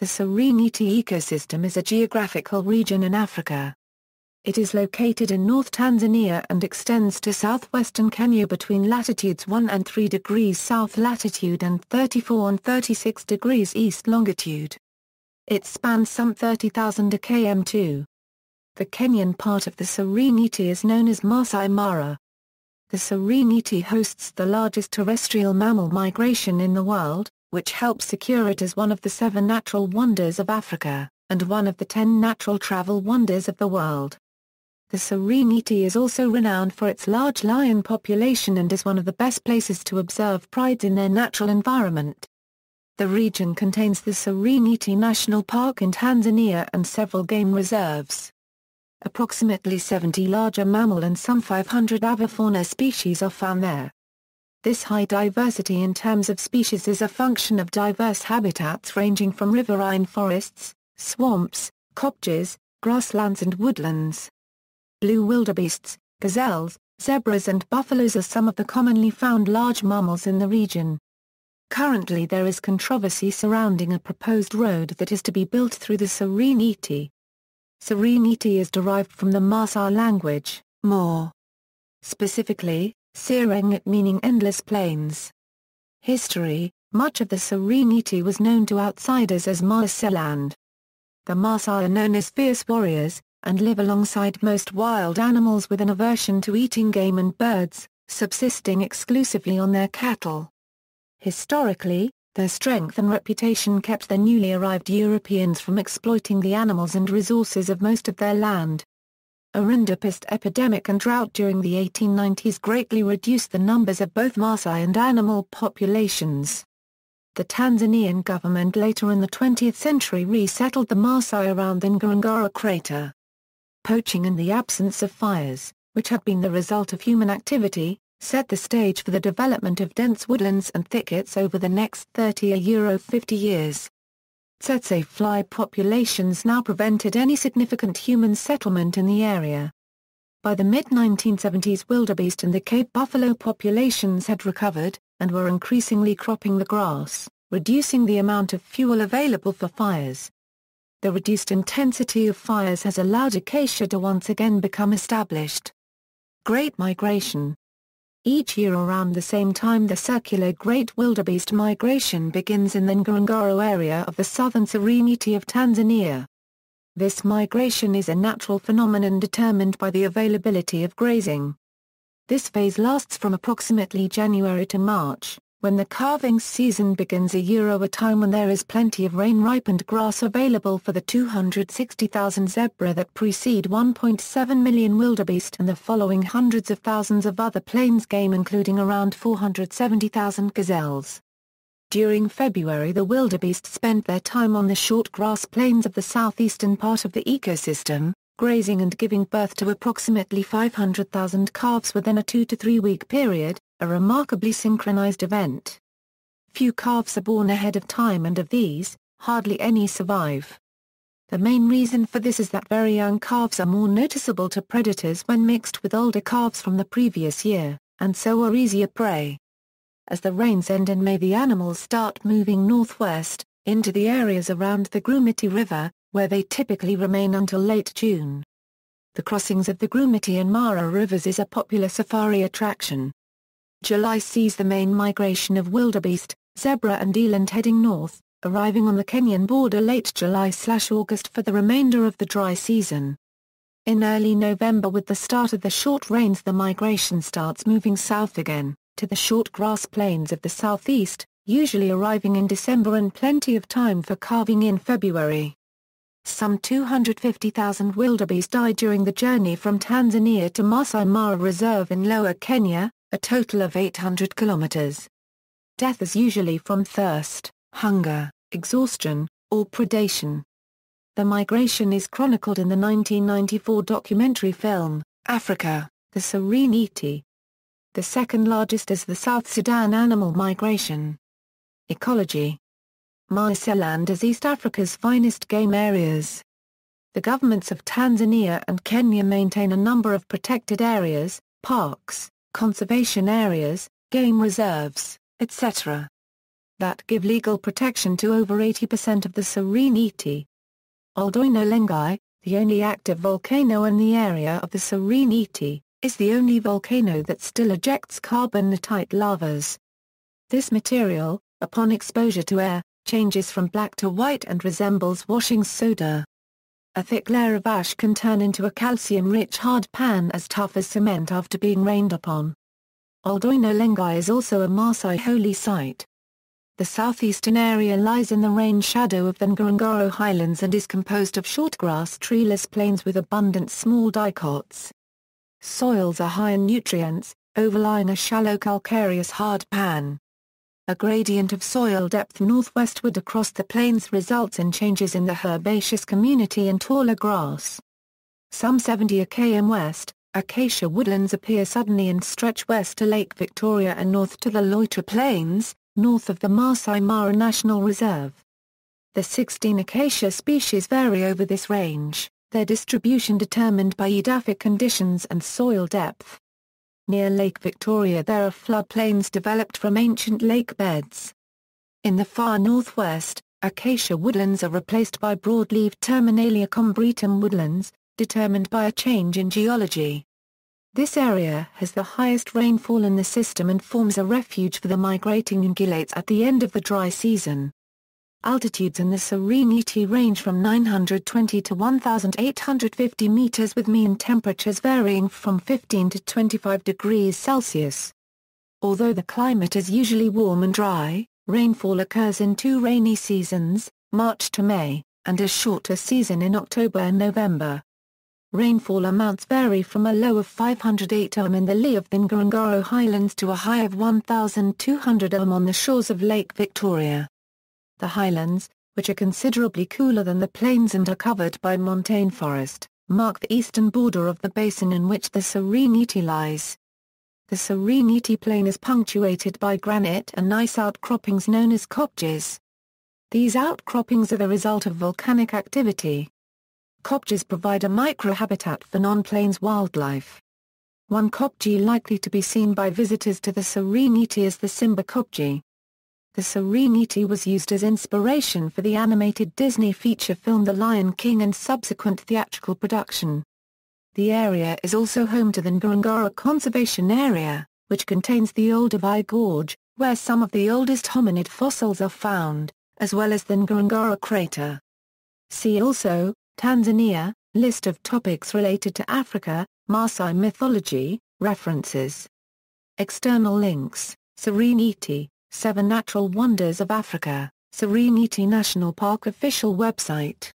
The Serenity ecosystem is a geographical region in Africa. It is located in north Tanzania and extends to southwestern Kenya between latitudes 1 and 3 degrees south latitude and 34 and 36 degrees east longitude. It spans some 30,000 km2. The Kenyan part of the Serenity is known as Masai Mara. The Serenity hosts the largest terrestrial mammal migration in the world, which helps secure it as one of the seven natural wonders of Africa, and one of the ten natural travel wonders of the world. The Serenity is also renowned for its large lion population and is one of the best places to observe prides in their natural environment. The region contains the Serenity National Park in Tanzania and several game reserves. Approximately 70 larger mammal and some 500 avifauna species are found there. This high diversity in terms of species is a function of diverse habitats ranging from riverine forests, swamps, copses, grasslands and woodlands. Blue wildebeests, gazelles, zebras and buffaloes are some of the commonly found large mammals in the region. Currently there is controversy surrounding a proposed road that is to be built through the Sereniti. Sereniti is derived from the Masar language, more. Specifically, Serengit meaning endless plains. History Much of the Serengeti was known to outsiders as Maasaland. The Maasai are known as fierce warriors, and live alongside most wild animals with an aversion to eating game and birds, subsisting exclusively on their cattle. Historically, their strength and reputation kept the newly arrived Europeans from exploiting the animals and resources of most of their land. A rinderpest epidemic and drought during the 1890s greatly reduced the numbers of both Maasai and animal populations. The Tanzanian government later in the 20th century resettled the Maasai around the Ngorongoro crater. Poaching and the absence of fires, which had been the result of human activity, set the stage for the development of dense woodlands and thickets over the next 30 or 50 years. Tsetse fly populations now prevented any significant human settlement in the area. By the mid-1970s wildebeest and the Cape buffalo populations had recovered, and were increasingly cropping the grass, reducing the amount of fuel available for fires. The reduced intensity of fires has allowed acacia to once again become established. Great Migration each year around the same time the circular Great Wildebeest migration begins in the Ngorongoro area of the southern Serengeti of Tanzania. This migration is a natural phenomenon determined by the availability of grazing. This phase lasts from approximately January to March. When the carving season begins a year-over time when there is plenty of rain-ripened grass available for the 260,000 zebra that precede 1.7 million wildebeest and the following hundreds of thousands of other plains game including around 470,000 gazelles. During February the wildebeest spend their time on the short grass plains of the southeastern part of the ecosystem, grazing and giving birth to approximately 500,000 calves within a two to three week period, a remarkably synchronized event. Few calves are born ahead of time and of these, hardly any survive. The main reason for this is that very young calves are more noticeable to predators when mixed with older calves from the previous year, and so are easier prey. As the rains end in May the animals start moving northwest, into the areas around the Grumiti River, where they typically remain until late June. The crossings of the Grumiti and Mara rivers is a popular safari attraction. July sees the main migration of wildebeest, zebra and eland heading north, arriving on the Kenyan border late July-August for the remainder of the dry season. In early November with the start of the short rains the migration starts moving south again, to the short grass plains of the southeast, usually arriving in December and plenty of time for calving in February. Some 250,000 wildebeest die during the journey from Tanzania to Masai Mara Reserve in Lower Kenya, a total of 800 kilometers. Death is usually from thirst, hunger, exhaustion, or predation. The migration is chronicled in the 1994 documentary film, Africa, The Serenity. The second largest is the South Sudan animal migration. Ecology Marseland is East Africa's finest game areas. The governments of Tanzania and Kenya maintain a number of protected areas, parks, conservation areas, game reserves, etc. that give legal protection to over 80% of the Sereniti. Aldoino Lengai, the only active volcano in the area of the Sereniti, is the only volcano that still ejects carbonatite lavas. This material, upon exposure to air, changes from black to white and resembles washing soda. A thick layer of ash can turn into a calcium-rich hard pan as tough as cement after being rained upon. Oldoino Lengai is also a Maasai holy site. The southeastern area lies in the rain shadow of the Ngorongoro Highlands and is composed of short grass, treeless plains with abundant small dicots. Soils are high in nutrients, overlying a shallow calcareous hard pan. A gradient of soil depth northwestward across the plains results in changes in the herbaceous community and taller grass. Some 70 km west, acacia woodlands appear suddenly and stretch west to Lake Victoria and north to the Loitra Plains, north of the Masai Mara National Reserve. The 16 acacia species vary over this range, their distribution determined by edaphic conditions and soil depth. Near Lake Victoria there are floodplains developed from ancient lake beds. In the far northwest, acacia woodlands are replaced by broadleaf Terminalia combretum woodlands, determined by a change in geology. This area has the highest rainfall in the system and forms a refuge for the migrating ungulates at the end of the dry season. Altitudes in the Serenity range from 920 to 1,850 meters with mean temperatures varying from 15 to 25 degrees Celsius. Although the climate is usually warm and dry, rainfall occurs in two rainy seasons, March to May, and a shorter season in October and November. Rainfall amounts vary from a low of 508 mm in the lee of the Ngorongoro Highlands to a high of 1,200 mm on the shores of Lake Victoria. The highlands, which are considerably cooler than the plains and are covered by montane forest, mark the eastern border of the basin in which the Serenity lies. The Serenity Plain is punctuated by granite and ice outcroppings known as kopjes. These outcroppings are the result of volcanic activity. Kopjes provide a microhabitat for non-plains wildlife. One kopje likely to be seen by visitors to the Serenity is the Simba kopje. The Serenity was used as inspiration for the animated Disney feature film The Lion King and subsequent theatrical production. The area is also home to the Ngorongoro Conservation Area, which contains the old Gorge, where some of the oldest hominid fossils are found, as well as the Ngorongoro crater. See also, Tanzania, list of topics related to Africa, Maasai mythology, references. External links, Serenity, Seven Natural Wonders of Africa, Serengeti National Park official website